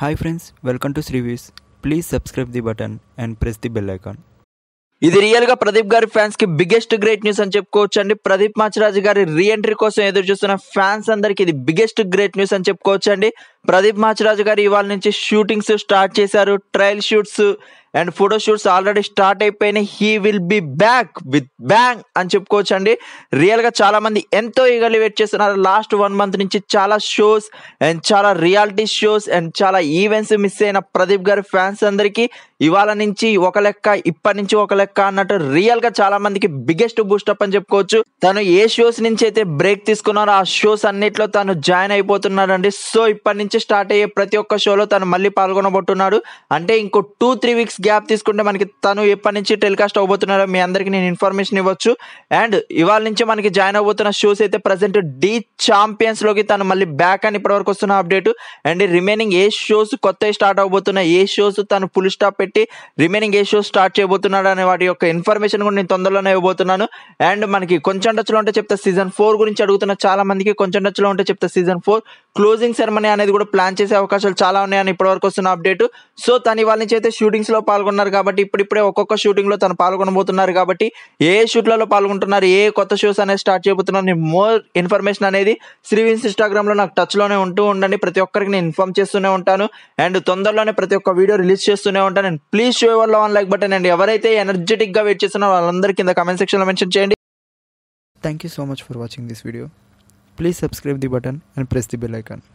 hi friends welcome to శ్రీవీస్ please subscribe the button and press the bell icon ఇది real గా ప్రదీప్ గారి fans కి బిగ్గెస్ట్ గ్రేట్ న్యూస్ అని చెప్పుకోవచ్చు అండి ప్రదీప్ మాచిరాజు గారి రీఎంట్రీ కోసం ఎదురు చూస్తున్న ఫ్యాన్స్ అందరికి ఇది బిగ్గెస్ట్ గ్రేట్ న్యూస్ అని చెప్పుకోవచ్చు అండి ప్రదీప్ మాచిరాజు గారు ఇవాళ నుంచి షూటింగ్స్ స్టార్ట్ చేశారు trial shoots and photo shoots already start అయిపోయినాయి he will be back with bang అని చెప్పుకోవచ్చు అండి రియల్గా చాలామంది ఎంతో ఈగర్లీ వెయిట్ చేస్తున్నారు లాస్ట్ వన్ మంత్ నుంచి చాలా షోస్ అండ్ చాలా రియాలిటీ షోస్ అండ్ చాలా ఈవెంట్స్ మిస్ అయిన ప్రదీప్ గారి ఫ్యాన్స్ అందరికీ ఇవాళ నుంచి ఒక లెక్క ఇప్పటి నుంచి ఒక లెక్క అన్నట్టు రియల్గా చాలామందికి బిగ్గెస్ట్ బూస్టప్ అని చెప్పుకోవచ్చు తను ఏ షోస్ నుంచి అయితే బ్రేక్ తీసుకున్నారో ఆ షోస్ అన్నిట్లో తను జాయిన్ అండి సో ఇప్పటి నుంచి స్టార్ట్ అయ్యే ప్రతి ఒక్క షోలో తను మళ్ళీ పాల్గొనబోతున్నాడు అంటే ఇంకో టూ త్రీ వీక్స్ గ్యాప్ తీసుకుంటే మనకి తను ఎప్పటి నుంచి టెలికాస్ట్ అవబోతున్నారో మీ అందరికీ నేను ఇన్ఫర్మేషన్ ఇవ్వచ్చు అండ్ ఇవాళ నుంచి మనకి జాయిన్ అవబోతున్న షోస్ అయితే ప్రజెంట్ డి ఛాంపియన్స్లోకి తను మళ్ళీ బ్యాక్ అని ఇప్పటివరకు వస్తున్న అప్డేట్ అండ్ రిమైనింగ్ ఏ షోస్ కొత్త స్టార్ట్ అవబోతున్న ఏ షోస్ తను ఫుల్ స్టాప్ పెట్టి రిమైనింగ్ ఏ షోస్ స్టార్ట్ చేయబోతున్నాడు అనే వాటి యొక్క ఇన్ఫర్మేషన్ కూడా నేను తొందరలోనే ఇవ్వబోతున్నాను అండ్ మనకి కొంచెం టచ్లో ఉంటే చెప్తా సీజన్ ఫోర్ గురించి అడుగుతున్న చాలా మందికి కొంచెం టచ్లో ఉంటే చెప్తా సీజన్ ఫోర్ క్లోజింగ్ సెరమనీ అనేది కూడా ప్లాన్ చేసే అవకాశాలు చాలా ఉన్నాయని ఇప్పటివరకు వస్తున్న అప్డేట్ సో తను ఇవాళ నుంచి అయితే షూటింగ్స్లో పాల్గొన్నారు కాబట్టి ఇప్పుడిప్పుడే ఒక్కొక్క షూటింగ్లో తను పాల్గొనబోతున్నారు కాబట్టి ఏ షూట్లలో పాల్గొంటున్నారు ఏ కొత్త షోస్ అనేది స్టార్ట్ చేయబోతున్నారు మోర్ ఇన్ఫర్మేషన్ అనేది శ్రీవిన్స్ ఇన్స్టాగ్రామ్లో నాకు టచ్లోనే ఉంటూ ఉండండి ప్రతి ఒక్కరికి నేను ఇన్ఫార్మ్ చేస్తూనే ఉంటాను అండ్ తొందరలోనే ప్రతి ఒక్క వీడియో రిలీజ్ చేస్తూనే ఉంటాను and please show everyone like button and ఎవరైతే ఎనర్జెటిక్గా వెయిట్ చేస్తున్నారో వాళ్ళందరికీ కింద కమెంట్ లో మెన్షన్ చేయండి thank you so much for watching this video please subscribe the button and press the bell icon